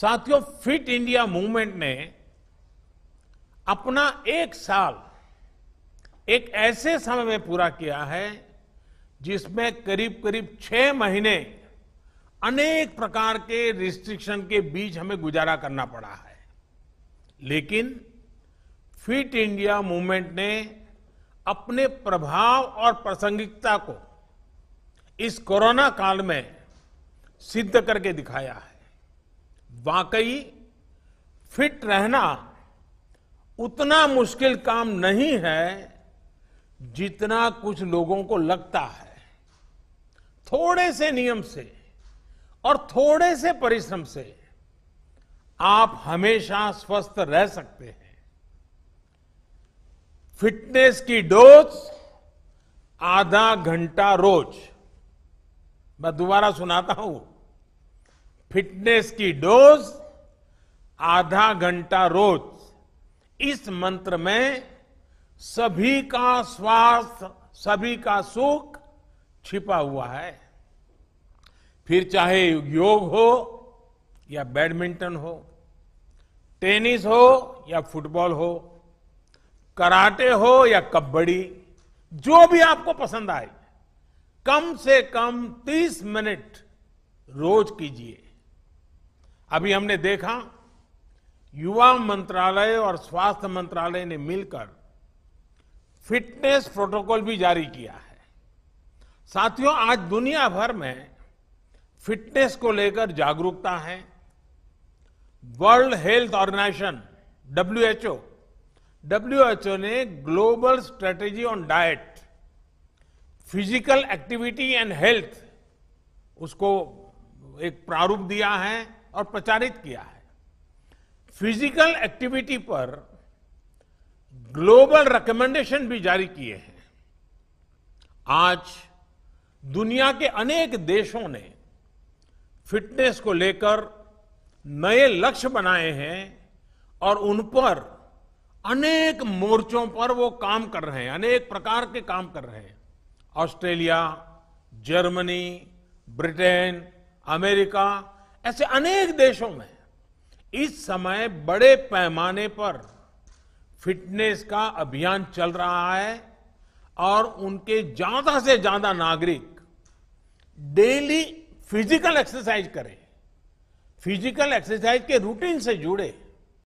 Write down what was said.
साथियों fit India movement ने अपना एक साल एक ऐसे समय में पूरा किया है जिसमें करीब करीब छह महीने अनेक प्रकार के रिस्ट्रिक्शन के बीच हमें गुजारा करना पड़ा है लेकिन फिट इंडिया मूवमेंट ने अपने प्रभाव और प्रासंगिकता को इस कोरोना काल में सिद्ध करके दिखाया है वाकई फिट रहना उतना मुश्किल काम नहीं है जितना कुछ लोगों को लगता है थोड़े से नियम से और थोड़े से परिश्रम से आप हमेशा स्वस्थ रह सकते हैं फिटनेस की डोज आधा घंटा रोज मैं दोबारा सुनाता हूं फिटनेस की डोज आधा घंटा रोज इस मंत्र में सभी का स्वास्थ्य सभी का सुख छिपा हुआ है फिर चाहे योग हो या बैडमिंटन हो टेनिस हो या फुटबॉल हो कराटे हो या कबड्डी जो भी आपको पसंद आए कम से कम 30 मिनट रोज कीजिए अभी हमने देखा युवा मंत्रालय और स्वास्थ्य मंत्रालय ने मिलकर फिटनेस प्रोटोकॉल भी जारी किया है साथियों आज दुनिया भर में फिटनेस को लेकर जागरूकता है World Health Organization WHO WHO ने global strategy on diet physical activity and health उसको एक प्रारूप दिया है और प्रचारित किया है फिजिकल एक्टिविटी पर ग्लोबल रिकमेंडेशन भी जारी किए हैं आज दुनिया के अनेक देशों ने फिटनेस को लेकर नए लक्ष्य बनाए हैं और उन पर अनेक मोर्चों पर वो काम कर रहे हैं अनेक प्रकार के काम कर रहे हैं ऑस्ट्रेलिया जर्मनी ब्रिटेन अमेरिका ऐसे अनेक देशों में इस समय बड़े पैमाने पर फिटनेस का अभियान चल रहा है और उनके ज्यादा से ज्यादा नागरिक डेली फिजिकल एक्सरसाइज करें फिजिकल एक्सरसाइज के रूटीन से जुड़े